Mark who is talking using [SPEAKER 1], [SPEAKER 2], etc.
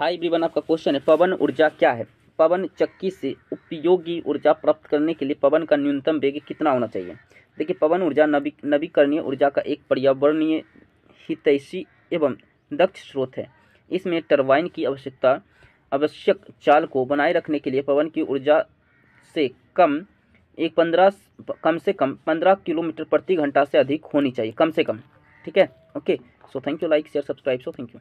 [SPEAKER 1] high ब्रीवन आपका question है पवन ऊर्जा क्या है पवन चक्की से उपयोगी ऊर्जा प्राप्त करने के लिए पवन का न्यूनतम वेग कितना होना चाहिए देखिए पवन ऊर्जा नवी नवीकरणीय ऊर्जा का एक पर्यावरणीय हितैषी एवं दक्ष स्रोत है इसमें टरबाइन की आवश्यकता आवश्यक चाल को बनाए रखने के लिए पवन की ऊर्जा से कम एक पंद्रह कम से कम पंद्रह किलोमीटर प्रति घंटा से अधिक होनी चाहिए कम से कम ठीक है okay so thank you like share subscribe so thank you